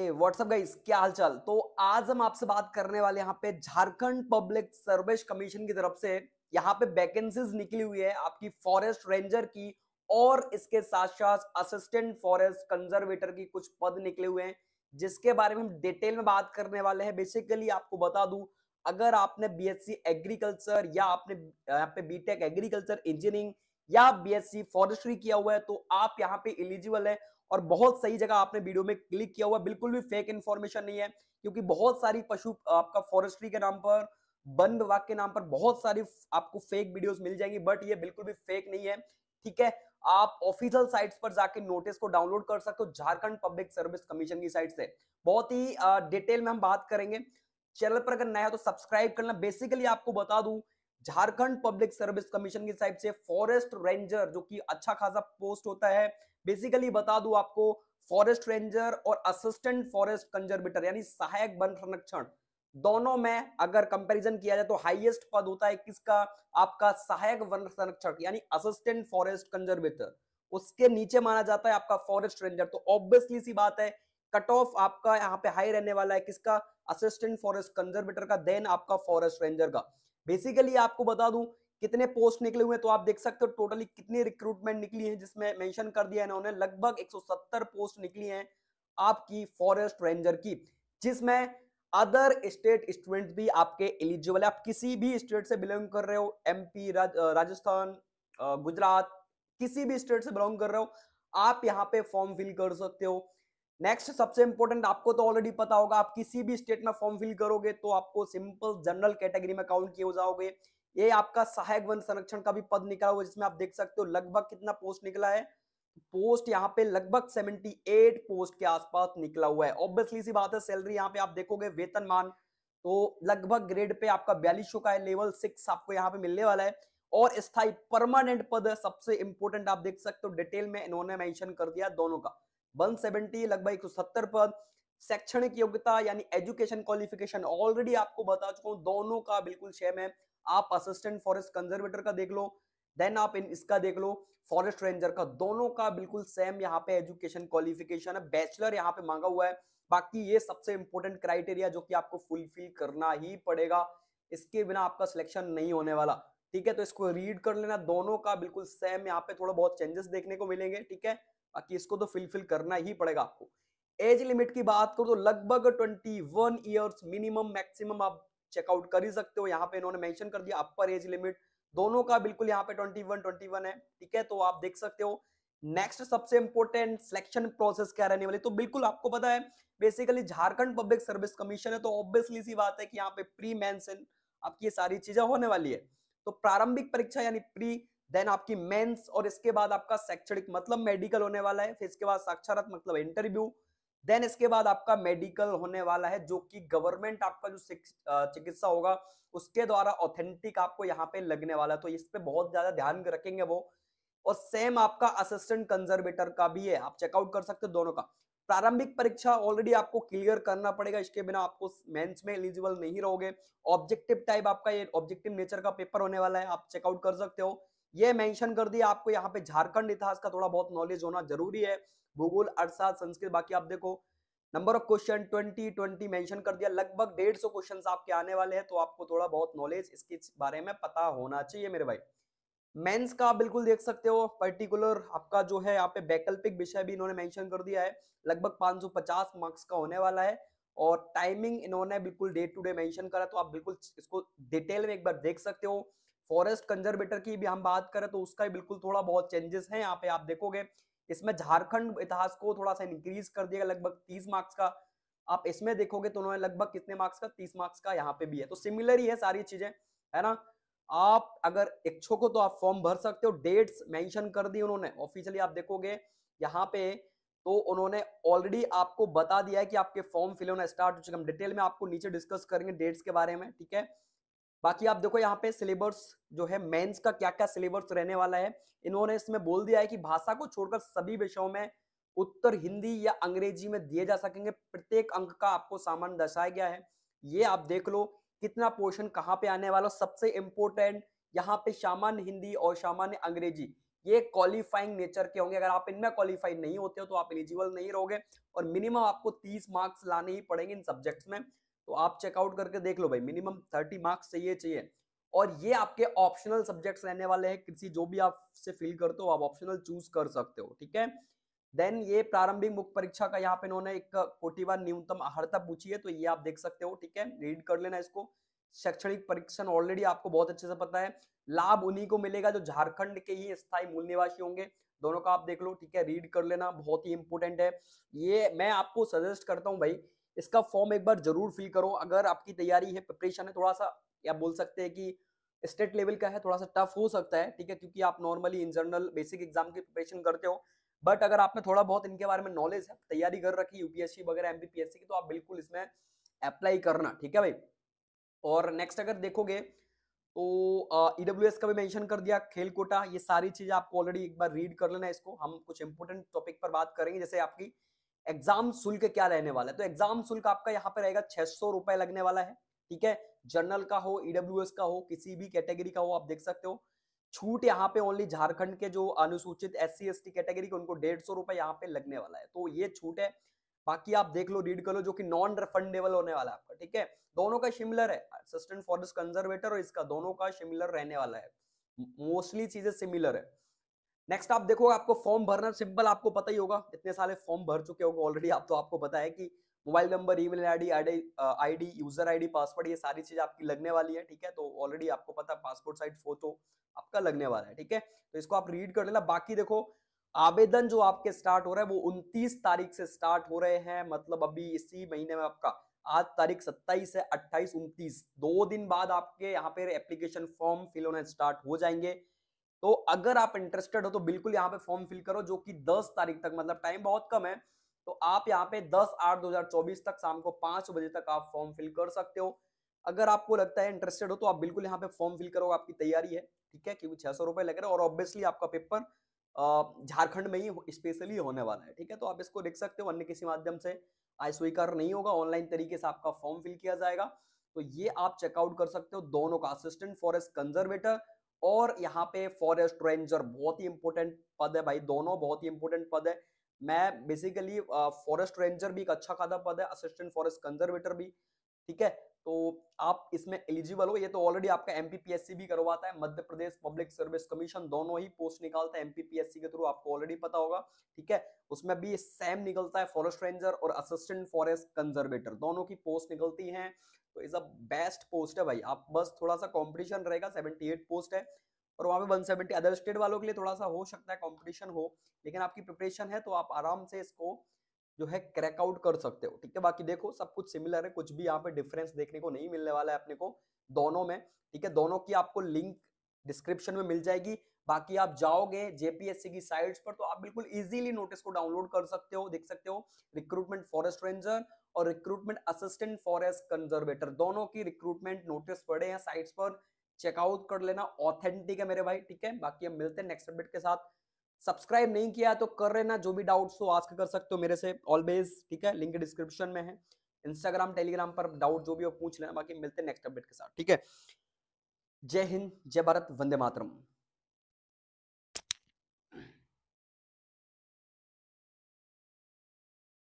WhatsApp guys क्या हालचाल तो आज हम आपसे बात करने वाले यहाँ पे झारखंड पब्लिक सर्विस कमीशन की तरफ से यहाँ पे वैकेंसीज निकली हुई है आपकी फॉरेस्ट रेंजर की और इसके साथ साथ असिस्टेंट फॉरेस्ट कंजर्वेटर की कुछ पद निकले हुए हैं जिसके बारे में हम डिटेल में बात करने वाले हैं बेसिकली आपको बता दू अगर आपने बी एग्रीकल्चर या आपने यहाँ पे बीटेक एग्रीकल्चर इंजीनियरिंग या बी फॉरेस्ट्री किया हुआ है तो आप यहाँ पे इलिजिबल है और बहुत सही जगह आपने वीडियो में क्लिक किया हुआ बिल्कुल भी फेक इन्फॉर्मेशन नहीं है क्योंकि बहुत सारी पशु आपका फॉरेस्ट्री के नाम पर वन विभाग के नाम पर बहुत सारी आपको फेक वीडियोस मिल जाएंगी बट ये बिल्कुल भी फेक नहीं है ठीक है आप ऑफिशियल साइट्स पर जाके नोटिस को डाउनलोड कर सकते हो झारखंड पब्लिक सर्विस कमीशन की साइट से बहुत ही डिटेल में हम बात करेंगे चैनल पर अगर नया हो तो सब्सक्राइब करना बेसिकली आपको बता दूं झारखंड पब्लिक सर्विस कमीशन की साइड से फॉरेस्ट रेंजर जो कि अच्छा खासा पोस्ट होता है बेसिकली बता दू आपको फॉरेस्ट रेंजर और असिस्टेंट फॉरेस्ट कंजर्वेटर यानी सहायक वन संरक्षण दोनों में अगर कंपैरिजन किया जाए तो हाईएस्ट पद होता है किसका आपका सहायक वन संरक्षक यानी असिस्टेंट फॉरेस्ट कंजर्वेटर उसके नीचे माना जाता है आपका फॉरेस्ट रेंजर तो ऑब्वियसली सी बात है कट ऑफ आपका यहाँ पे हाई रहने वाला है किसका असिस्टेंट फॉरेस्ट कंजर्वेटर का देन आपका फॉरेस्ट रेंजर का बेसिकली आपको बता दूं कितने पोस्ट निकले हुए हैं तो आप देख सकते हो टोटली कितनी रिक्रूटमेंट निकली है जिसमें मेंशन कर दिया इन्होंने लगभग 170 पोस्ट निकली हैं आपकी फॉरेस्ट रेंजर की जिसमें अदर स्टेट स्टूडेंट भी आपके एलिजिबल है आप किसी भी स्टेट से बिलोंग कर रहे हो एमपी राज, राजस्थान गुजरात किसी भी स्टेट से बिलोंग कर रहे हो आप यहाँ पे फॉर्म फिल कर सकते हो नेक्स्ट सबसे इंपॉर्टेंट आपको तो ऑलरेडी पता होगा आप किसी भी स्टेट में फॉर्म फिल करोगे तो आपको सिंपल जनरल कैटेगरी में काउंट किए जाओगे ये आपका सहायक वन संरक्षण का भी पद निकला हुआ जिसमें आप देख सकते हो लगभग कितना पोस्ट निकला है पोस्ट यहाँ पे लगभग 78 पोस्ट के आसपास निकला हुआ है ऑब्वियसली सी बात है सैलरी यहाँ पे आप देखोगे वेतन मान तो लगभग ग्रेड पे आपका बयालीस का है लेवल सिक्स आपको यहाँ पे मिलने वाला है और स्थायी परमानेंट पद सबसे इंपोर्टेंट आप देख सकते हो डिटेल में इन्होंने मेंशन कर दिया दोनों का 170 लगभग एक पद शैक्षणिक योग्यता यानी एजुकेशन क्वालिफिकेशन ऑलरेडी आपको बता चुका हूँ दोनों का बिल्कुल सेम है आप असिस्टेंट फॉरेस्ट कंजर्वेटर का देख लो देन आप इन इसका देख लो फॉरेस्ट रेंजर का दोनों का बिल्कुल सेम यहाँ पे एजुकेशन क्वालिफिकेशन है बैचलर यहाँ पे मांगा हुआ है बाकी ये सबसे इंपॉर्टेंट क्राइटेरिया जो कि आपको फुलफिल करना ही पड़ेगा इसके बिना आपका सिलेक्शन नहीं होने वाला ठीक है तो इसको रीड कर लेना दोनों का बिल्कुल सेम यहाँ पे थोड़ा बहुत चेंजेस देखने को मिलेंगे ठीक है बाकी इसको तो फिलफिल करना ही पड़ेगा आपको एज लिमिट की बात करो तो लगभग 21 ईयर्स मिनिमम मैक्सिमम आप चेकआउट कर ही सकते हो यहाँ पे इन्होंने मेंशन कर दिया अपर एज लिमिट दोनों का बिल्कुल यहाँ पे 21 21 है ठीक है तो आप देख सकते हो नेक्स्ट सबसे इंपोर्टेंट सिलेक्शन प्रोसेस क्या रहने वाली तो बिल्कुल आपको पता है basically Jharkhand public service commission है तो ऑब्वियसली सी बात है कि यहाँ पे प्री मैं आपकी ये सारी चीजें होने वाली है तो प्रारंभिक परीक्षा यानी प्री देन आपकी मेंस और इसके बाद आपका शैक्षणिक मतलब मेडिकल होने वाला है फिर इसके बाद साक्षरत मतलब इंटरव्यू देन इसके बाद आपका मेडिकल होने वाला है जो कि गवर्नमेंट आपका जो चिकित्सा होगा उसके द्वारा ऑथेंटिक आपको यहाँ पे लगने वाला है तो इस पे बहुत ज्यादा ध्यान रखेंगे वो और सेम आपका असिस्टेंट कंजर्वेटर का भी है आप चेकआउट कर सकते हो दोनों का प्रारंभिक परीक्षा ऑलरेडी आपको क्लियर करना पड़ेगा इसके बिना आपको मेंस में एलिजिबल नहीं रहोगे ऑब्जेक्टिव टाइप आपका ये ऑब्जेक्टिव नेचर का पेपर होने वाला है आप चेकआउट कर सकते हो ये मेंशन कर दिया आपको यहाँ पे झारखंड इतिहास का थोड़ा बहुत नॉलेज होना जरूरी है भूगोल अर्थशास्त्र संस्कृत बाकी आप देखो number of question twenty twenty mention कर दिया लगभग डेढ़ सौ क्वेश्चन आपके आने वाले हैं तो आपको थोड़ा बहुत नॉलेज इसके बारे में पता होना चाहिए मेरे भाई मेंस का आप बिल्कुल देख सकते हो पर्टिकुलर आपका जो है यहाँ पे वैकल्पिक विषय भी इन्होंने मेंशन कर दिया है लगभग 550 मार्क्स का होने वाला है और टाइमिंग इन्होंने बिल्कुल डे टू डे मेंशन करा तो आप बिल्कुल इसको डिटेल में एक बार देख सकते हो फॉरेस्ट कंजर्वेटर की भी हम बात करें तो उसका बिल्कुल थोड़ा बहुत चेंजेस है यहाँ पे आप देखोगे इसमें झारखंड इतिहास को थोड़ा सा इंक्रीज कर दिया लगभग तीस मार्क्स का आप इसमें देखोगे तो उन्होंने लगभग कितने मार्क्स का तीस मार्क्स का यहाँ पे भी है तो सिमिलर ही है सारी चीजें है ना आप अगर इच्छुक हो तो आप फॉर्म भर सकते हो डेट्स मेंशन कर दी उन्होंने ऑफिशियली आप देखोगे यहाँ पे तो उन्होंने ऑलरेडी आपको बता दिया है कि आपके फॉर्म फिल होना स्टार्ट हो चुके हम डिटेल में आपको नीचे डिस्कस करेंगे डेट्स के बारे में ठीक है बाकी आप देखो यहाँ पे सिलेबस जो है मेंस का क्या क्या सिलेबस रहने वाला है इन्होंने इसमें बोल दिया है कि भाषा को छोड़कर सभी विषयों में उत्तर हिंदी या अंग्रेजी में दिए जा सकेंगे प्रत्येक अंक का आपको सामान दर्शाया गया है ये आप देख लो कितना पोर्शन कहाँ पे आने वाला सबसे इम्पोर्टेंट यहाँ पे सामान्य हिंदी और सामान्य अंग्रेजी ये क्वालिफाइंग नेचर के होंगे अगर आप इनमें क्वालिफाई नहीं होते हो तो आप एलिजिबल नहीं रहोगे और मिनिमम आपको तीस मार्क्स लाने ही पड़ेंगे इन सब्जेक्ट्स में तो आप चेकआउट करके देख लो भाई मिनिमम थर्टी मार्क्स चाहिए चाहिए और ये आपके ऑप्शनल सब्जेक्ट्स रहने वाले हैं किसी जो भी आपसे फील करते हो आप ऑप्शनल चूज कर सकते हो ठीक है देन ये प्रारंभिक मुख्य परीक्षा का यहाँ पे इन्होंने एक कोटिवार न्यूनतम अर्ता पूछी है तो ये आप देख सकते हो ठीक है रीड कर लेना इसको शैक्षणिक परीक्षण ऑलरेडी आपको बहुत अच्छे से पता है लाभ उन्हीं को मिलेगा जो झारखंड के ही स्थायी मूल निवासी होंगे दोनों का आप देख लो ठीक है रीड कर लेना बहुत ही इंपोर्टेंट है ये मैं आपको सजेस्ट करता हूँ भाई इसका फॉर्म एक बार जरूर फिल करो अगर आपकी तैयारी है प्रिपरेशन है थोड़ा सा या बोल सकते हैं कि स्टेट लेवल का है थोड़ा सा टफ हो सकता है ठीक है क्योंकि आप नॉर्मली जनरल बेसिक एग्जाम की प्रिपरेशन करते हो बट अगर आप में थोड़ा बहुत इनके बारे में नॉलेज है तैयारी कर रखी यूपीएससी वगैरह एमबीपीएससी की तो आप बिल्कुल इसमें अप्लाई करना ठीक है भाई और नेक्स्ट अगर देखोगे तो ईडब्ल्यू एस e का भी मैंशन कर दिया खेल ये सारी चीजें आपको ऑलरेडी एक बार रीड कर लेना इसको हम कुछ इंपोर्टेंट टॉपिक पर बात करेंगे जैसे आपकी एग्जाम शुल्क क्या रहने वाला है तो एग्जाम शुल्क आपका यहाँ पे रहेगा छह सौ रुपए लगने वाला है ठीक है जनरल का हो ईडब्ल्यू e का हो किसी भी कैटेगरी का हो आप देख सकते हो छूट यहाँ पे ओनली झारखंड के जो अनुसूचित S C S T category के उनको डेढ़ सौ रुपए यहाँ पे लगने वाला है तो ये छूट है बाकी आप देख लो रीड कर लो जो कि नॉन रिफंडेबल होने वाला है आपका ठीक है दोनों का सिमिलर है असिस्टेंट फॉरेस्ट कंजर्वेटर और इसका दोनों का सिमिलर रहने वाला है मोस्टली चीजें सिमिलर है नेक्स्ट आप देखोगे आपको फॉर्म भरना सिंपल आपको पता ही होगा इतने सारे फॉर्म भर चुके होंगे ऑलरेडी आप तो आपको पता है कि mobile number email ID ID user ID password ये सारी चीज आपकी लगने वाली है ठीक है तो ऑलरेडी आपको पता है पासपोर्ट साइज फोटो आपका लगने वाला है ठीक है तो इसको आप रीड कर लेना बाकी देखो आवेदन जो आपके स्टार्ट हो रहा है वो उनतीस तारीख से स्टार्ट हो रहे हैं मतलब अभी इसी महीने में आपका आज तारीख सत्ताईस है अट्ठाईस उनतीस दो दिन बाद आपके यहाँ पे एप्लीकेशन फॉर्म फिल होना स्टार्ट हो जाएंगे तो अगर आप इंटरेस्टेड हो तो बिल्कुल यहाँ पे फॉर्म फिल करो जो कि 10 तारीख तक मतलब टाइम बहुत कम है तो आप यहाँ पे 10 आठ 2024 तक शाम को पांच बजे तक आप फॉर्म फिल कर सकते हो अगर आपको लगता है इंटरेस्टेड हो तो आप बिल्कुल यहाँ पे फॉर्म फिल करो आपकी तैयारी है ठीक है क्योंकि छह सौ रुपए लग रहे और ऑब्वियसली आपका पेपर झारखंड में ही स्पेशली होने वाला है ठीक है तो आप इसको देख सकते हो अन्य किसी माध्यम से आज स्वीकार नहीं होगा ऑनलाइन तरीके से आपका फॉर्म फिल किया जाएगा तो ये आप चेकआउट कर सकते हो दोनों का असिस्टेंट फॉरेस्ट कंजर्वेटर और यहाँ पे फॉरेस्ट रेंजर बहुत ही इंपॉर्टेंट पद है भाई दोनों बहुत ही इंपॉर्टेंट पद है मैं बेसिकली फॉरेस्ट रेंजर भी एक अच्छा खादा पद है असिस्टेंट फॉरेस्ट कंजर्वेटर भी ठीक है तो आप इसमें एलिजिबल हो ये तो ऑलरेडी आपका एमपीपीएससी भी करवाता है Madhya Pradesh public service commission दोनों ही पोस्ट निकालता है एमपीपीएससी के थ्रू आपको ऑलरेडी पता होगा ठीक है उसमें भी सेम निकलता है फॉरेस्ट रेंजर और असिस्टेंट फॉरेस्ट कंजर्वेटर दोनों की पोस्ट निकलती है तो इज अ बेस्ट पोस्ट है भाई आप बस थोड़ा सा कॉम्पिटिशन रहेगा सेवेंटी पोस्ट है और वहाँ पे 170 अदर स्टेट वालों के लिए थोड़ा सा हो सकता है कॉम्पिटिशन हो लेकिन आपकी प्रिपरेशन है तो आप आराम से इसको जो है क्रैकआउट कर सकते हो ठीक है बाकी देखो सब कुछ सिमिलर है कुछ भी यहाँ पे डिफरेंस देखने को नहीं मिलने वाला है अपने को दोनों में ठीक है दोनों की आपको लिंक डिस्क्रिप्शन में मिल जाएगी बाकी आप जाओगे जेपीएससी की साइट्स पर तो आप बिल्कुल इजीली नोटिस को डाउनलोड कर सकते हो देख सकते हो रिक्रूटमेंट फॉरेस्ट रेंजर और रिक्रूटमेंट असिस्टेंट फॉरेस्ट कंजर्वेटर दोनों की रिक्रूटमेंट नोटिस पड़े हैं साइट्स पर चेकआउट कर लेना ऑथेंटिक है मेरे भाई ठीक है बाकी हम मिलते हैं नेक्स्ट अपडेट के साथ सब्सक्राइब नहीं किया तो कर लेना जो भी डाउट्स हो आस्क कर सकते हो मेरे से ऑलवेज ठीक है लिंक डिस्क्रिप्शन में है इंस्टाग्राम टेलीग्राम पर डाउट जो भी हो पूछ लेना बाकी मिलते हैं नेक्स्ट अपडेट के साथ ठीक है जय हिंद जय भारत वंदे मातरम